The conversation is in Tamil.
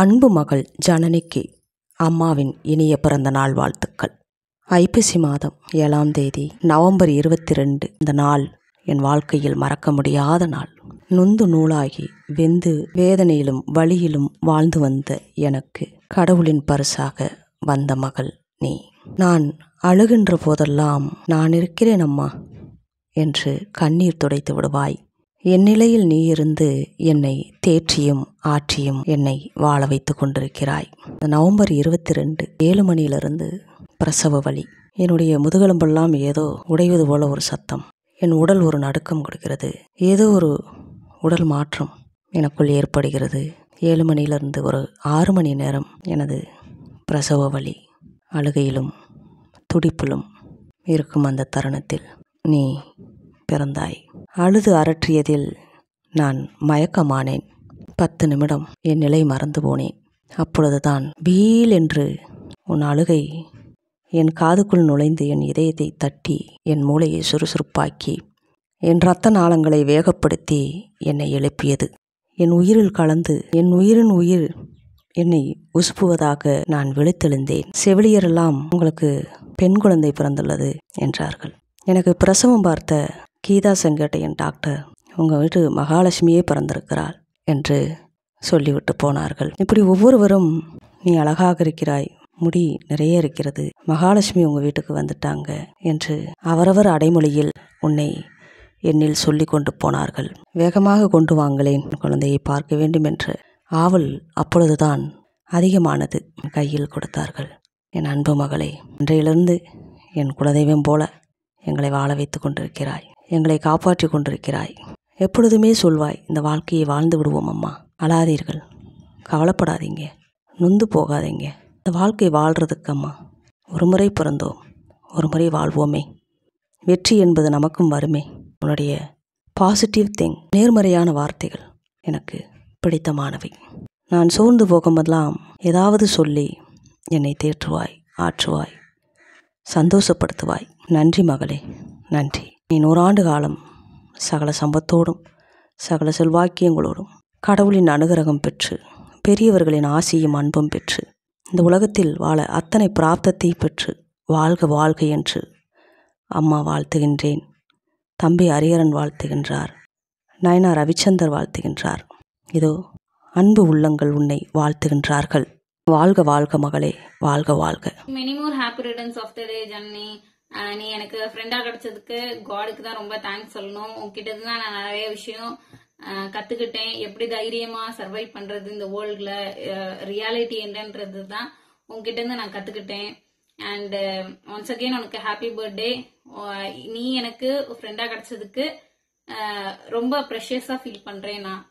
அன்பு மகள் ஜனனிக்கு அம்மாவின் இனிய பிறந்த நாள் வாழ்த்துக்கள் ஐப்பசி மாதம் ஏழாம் தேதி நவம்பர் இருபத்தி ரெண்டு இந்த நாள் என் வாழ்க்கையில் மறக்க முடியாத நாள் நொந்து நூலாகி வெந்து வேதனையிலும் வழியிலும் வாழ்ந்து வந்த எனக்கு கடவுளின் பரிசாக வந்த மகள் நீ நான் அழுகின்ற போதெல்லாம் நான் இருக்கிறேன் அம்மா என்று கண்ணீர் துடைத்து விடுவாய் என் நிலையில் நீ இருந்து என்னை தேற்றியும் ஆற்றியும் என்னை வாழ வைத்து கொண்டிருக்கிறாய் நவம்பர் இருபத்தி ரெண்டு ஏழு மணியிலிருந்து பிரசவ வழி என்னுடைய முதுகெலும்பெல்லாம் ஏதோ உடைவது போல ஒரு சத்தம் என் உடல் ஒரு நடுக்கம் கொடுக்கிறது ஏதோ ஒரு உடல் மாற்றம் எனக்குள் ஏற்படுகிறது ஏழு மணியிலிருந்து ஒரு ஆறு மணி நேரம் எனது பிரசவ வழி அழுகையிலும் துடிப்பிலும் இருக்கும் அந்த தருணத்தில் நீ பிறந்தாய் அழுது அரற்றியதில் நான் மயக்கமானேன் பத்து நிமிடம் என் நிலை மறந்து போனேன் அப்பொழுதுதான் பீல் என்று உன் அழுகை என் காதுக்குள் நுழைந்து என் இதயத்தை தட்டி என் மூளையை சுறுசுறுப்பாக்கி என் இரத்த நாளங்களை வேகப்படுத்தி என்னை எழுப்பியது என் உயிரில் கலந்து என் உயிரின் உயிர் என்னை உசுப்புவதாக நான் விழித்தெழுந்தேன் செவிலியரெல்லாம் உங்களுக்கு பெண் குழந்தை பிறந்துள்ளது என்றார்கள் எனக்கு பிரசவம் பார்த்த கீதா செங்கட்டையன் டாக்டர் உங்கள் வீட்டு மகாலட்சுமியே பிறந்திருக்கிறாள் என்று சொல்லிவிட்டு போனார்கள் இப்படி ஒவ்வொருவரும் நீ அழகாக இருக்கிறாய் முடி நிறைய இருக்கிறது மகாலட்சுமி உங்கள் வீட்டுக்கு வந்துட்டாங்க என்று அவரவர் அடைமொழியில் உன்னை என்னில் சொல்லி கொண்டு போனார்கள் வேகமாக கொண்டு வாங்களேன் குழந்தையை பார்க்க வேண்டும் என்று ஆவல் அப்பொழுதுதான் அதிகமானது கையில் கொடுத்தார்கள் என் அன்பு மகளே இன்றையிலிருந்து என் குலதெய்வம் போல எங்களை வாழ வைத்து கொண்டிருக்கிறாய் எங்களை காப்பாற்றி கொண்டிருக்கிறாய் எப்பொழுதுமே சொல்வாய் இந்த வாழ்க்கையை வாழ்ந்து விடுவோம் அம்மா அழாதீர்கள் கவலைப்படாதீங்க நொந்து போகாதீங்க இந்த வாழ்க்கை வாழ்கிறதுக்கு அம்மா ஒரு முறை பிறந்தோம் ஒரு முறை வாழ்வோமே வெற்றி என்பது நமக்கும் வருமே உன்னுடைய பாசிட்டிவ் திங் நேர்மறையான வார்த்தைகள் எனக்கு பிடித்தமானவை நான் சோர்ந்து போகும்போதெல்லாம் ஏதாவது சொல்லி என்னை தேற்றுவாய் ஆற்றுவாய் சந்தோஷப்படுத்துவாய் நன்றி மகளே நன்றி நீ நூறாண்டு காலம் சகல சம்பத்தோடும் சகல செல்வாக்கியங்களோடும் கடவுளின் அனுகிரகம் பெற்று பெரியவர்களின் ஆசையும் அன்பும் பெற்று இந்த உலகத்தில் வாழ அத்தனை பிராப்தத்தை பெற்று வாழ்க வாழ்க என்று அம்மா வாழ்த்துகின்றேன் தம்பி அரியரன் வாழ்த்துகின்றார் நயனா ரவிச்சந்தர் வாழ்த்துகின்றார் இதோ அன்பு உள்ளங்கள் உன்னை வாழ்த்துகின்றார்கள் வாழ்க வாழ்க மகளே வாழ்க வாழ்க many more happy returns of the day ஜன்னி நீ எனக்கு ஃப்ரெண்டா கிடைச்சதுக்கு காடுக்கு தான் ரொம்ப தேங்க்ஸ் சொல்லணும் உன்கிட்ட தான் நான் நிறைய விஷயம் கத்துக்கிட்டேன் எப்படி தைரியமா சர்வை பண்றது இந்த வேர்ல்டுல ரியாலிட்டி என்னன்றது தான் உன்கிட்ட இருந்து நான் கத்துக்கிட்டேன் அண்ட் ஒன்ஸ் அகெயின் உனக்கு ஹாப்பி பர்த்டே நீ எனக்கு ஃப்ரெண்டா கிடைச்சதுக்கு ரொம்ப ப்ரெஷியஸா ஃபீல் பண்றேன் நான்